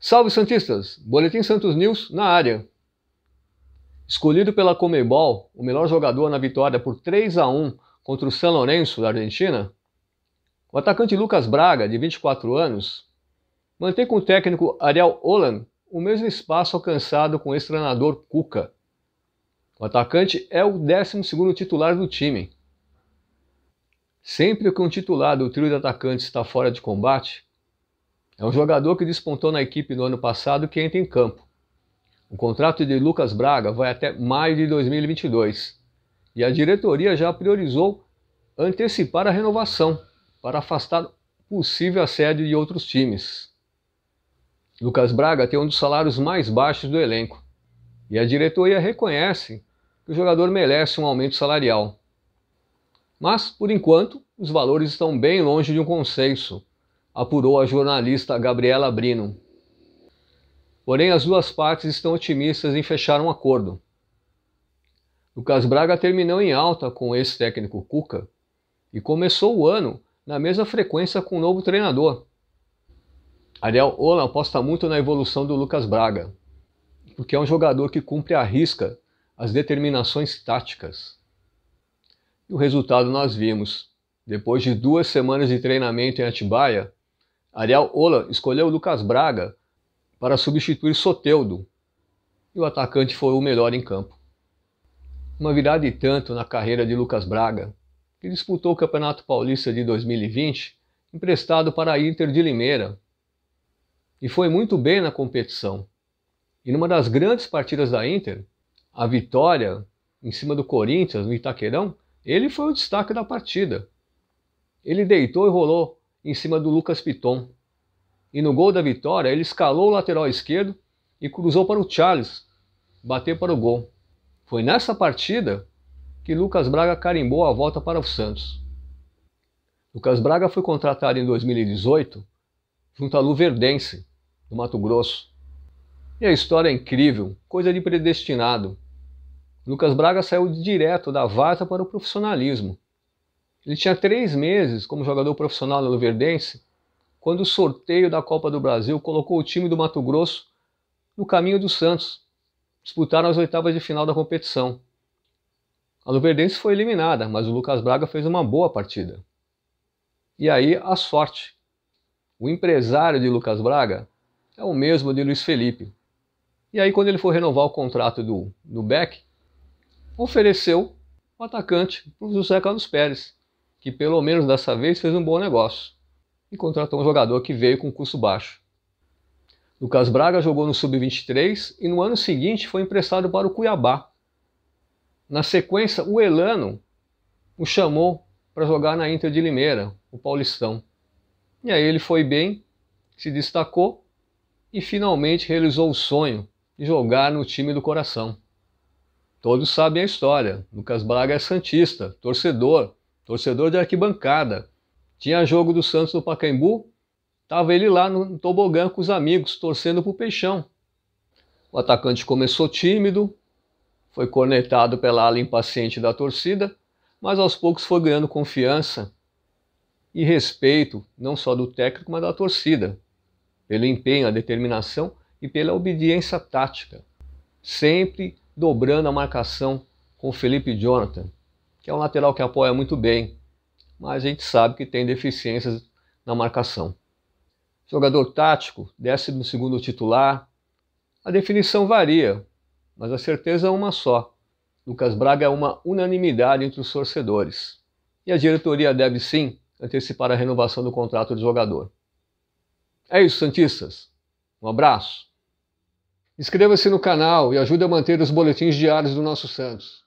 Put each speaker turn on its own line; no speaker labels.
Salve Santistas! Boletim Santos News na área. Escolhido pela Comebol, o melhor jogador na vitória por 3 a 1 contra o San Lourenço da Argentina, o atacante Lucas Braga, de 24 anos, mantém com o técnico Ariel Olan o mesmo espaço alcançado com o ex-treinador Cuca. O atacante é o 12 titular do time. Sempre que um titular do trio de atacantes está fora de combate, é um jogador que despontou na equipe no ano passado que entra em campo. O contrato de Lucas Braga vai até maio de 2022 e a diretoria já priorizou antecipar a renovação para afastar possível assédio de outros times. Lucas Braga tem um dos salários mais baixos do elenco e a diretoria reconhece que o jogador merece um aumento salarial. Mas, por enquanto, os valores estão bem longe de um consenso, apurou a jornalista Gabriela Brino. Porém, as duas partes estão otimistas em fechar um acordo. Lucas Braga terminou em alta com ex-técnico Cuca e começou o ano na mesma frequência com o novo treinador. Ariel Ola aposta muito na evolução do Lucas Braga, porque é um jogador que cumpre à risca as determinações táticas. E o resultado nós vimos. Depois de duas semanas de treinamento em Atibaia, Ariel Ola escolheu Lucas Braga para substituir Soteudo, e o atacante foi o melhor em campo. Uma virada e tanto na carreira de Lucas Braga, que disputou o Campeonato Paulista de 2020 emprestado para a Inter de Limeira. E foi muito bem na competição. E numa das grandes partidas da Inter, a vitória em cima do Corinthians, no Itaquerão, ele foi o destaque da partida. Ele deitou e rolou em cima do Lucas Piton. E no gol da vitória, ele escalou o lateral esquerdo e cruzou para o Charles bater para o gol. Foi nessa partida que Lucas Braga carimbou a volta para o Santos. Lucas Braga foi contratado em 2018 junto à Luverdense, no Mato Grosso. E a história é incrível, coisa de predestinado. Lucas Braga saiu direto da Varta para o profissionalismo. Ele tinha três meses como jogador profissional na Luverdense quando o sorteio da Copa do Brasil colocou o time do Mato Grosso no caminho do Santos. Disputaram as oitavas de final da competição. A Luverdense foi eliminada, mas o Lucas Braga fez uma boa partida. E aí a sorte. O empresário de Lucas Braga é o mesmo de Luiz Felipe. E aí, quando ele for renovar o contrato do, do Beck, ofereceu o atacante para o José Carlos Pérez, que pelo menos dessa vez fez um bom negócio e contratou um jogador que veio com custo baixo. Lucas Braga jogou no Sub-23 e no ano seguinte foi emprestado para o Cuiabá. Na sequência, o Elano o chamou para jogar na Inter de Limeira, o Paulistão. E aí ele foi bem, se destacou e finalmente realizou o sonho de jogar no time do coração. Todos sabem a história. Lucas Braga é santista, torcedor, torcedor de arquibancada. Tinha jogo do Santos no Pacaembu, estava ele lá no tobogã com os amigos, torcendo para o Peixão. O atacante começou tímido, foi cornetado pela ala impaciente da torcida, mas aos poucos foi ganhando confiança e respeito, não só do técnico, mas da torcida, pelo empenho, a determinação e pela obediência tática. Sempre dobrando a marcação com Felipe Jonathan, que é um lateral que apoia muito bem, mas a gente sabe que tem deficiências na marcação. Jogador tático, 12 titular. A definição varia, mas a certeza é uma só. Lucas Braga é uma unanimidade entre os torcedores. E a diretoria deve sim antecipar a renovação do contrato do jogador. É isso, Santistas. Um abraço. Inscreva-se no canal e ajude a manter os boletins diários do nosso Santos.